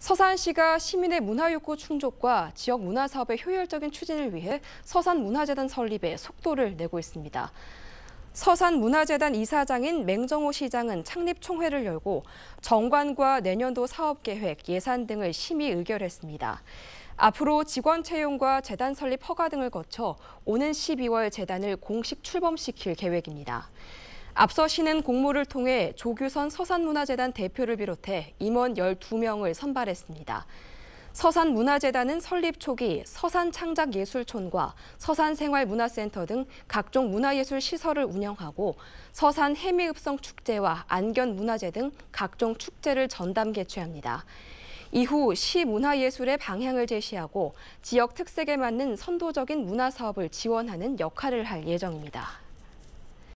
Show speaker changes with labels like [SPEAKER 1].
[SPEAKER 1] 서산시가 시민의 문화 욕구 충족과 지역 문화 사업의 효율적인 추진을 위해 서산문화재단 설립에 속도를 내고 있습니다. 서산문화재단 이사장인 맹정호 시장은 창립총회를 열고 정관과 내년도 사업계획, 예산 등을 심의 의결했습니다. 앞으로 직원 채용과 재단 설립 허가 등을 거쳐 오는 12월 재단을 공식 출범시킬 계획입니다. 앞서 시는 공모를 통해 조규선 서산문화재단 대표를 비롯해 임원 12명을 선발했습니다. 서산문화재단은 설립 초기 서산창작예술촌과 서산생활문화센터 등 각종 문화예술 시설을 운영하고 서산해미읍성축제와 안견문화재 등 각종 축제를 전담 개최합니다. 이후 시문화예술의 방향을 제시하고 지역 특색에 맞는 선도적인 문화사업을 지원하는 역할을 할 예정입니다.